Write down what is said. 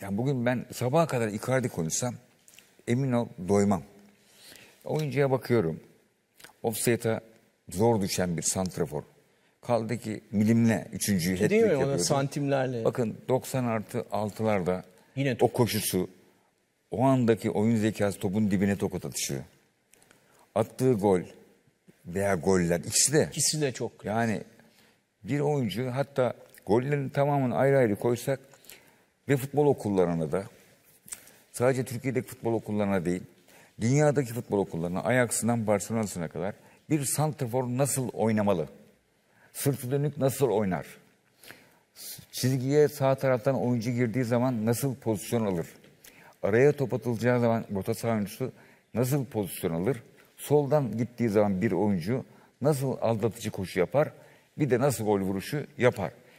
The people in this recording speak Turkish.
Yani bugün ben sabaha kadar Icardi konuşsam emin ol doymam. Oyuncuya bakıyorum. Offside'a zor düşen bir santrafor. Kaldı ki milimle üçüncüyü hat Değil mi? Ona santimlerle. Bakın 90 artı 6'larda Yine o koşusu, o andaki oyun zekası topun dibine tokat atışıyor. Attığı gol veya goller ikisi de. İkisi de çok. Yani bir oyuncu hatta gollerin tamamını ayrı ayrı koysak ve futbol okullarına da sadece Türkiye'deki futbol okullarına değil, dünyadaki futbol okullarına, Ajax'ından Barcelona'sına kadar bir santrafor nasıl oynamalı? Sırtı dönük nasıl oynar? Çizgiye sağ taraftan oyuncu girdiği zaman nasıl pozisyon alır? Araya top atılacağı zaman orta saha oyuncusu nasıl pozisyon alır? Soldan gittiği zaman bir oyuncu nasıl aldatıcı koşu yapar? Bir de nasıl gol vuruşu yapar?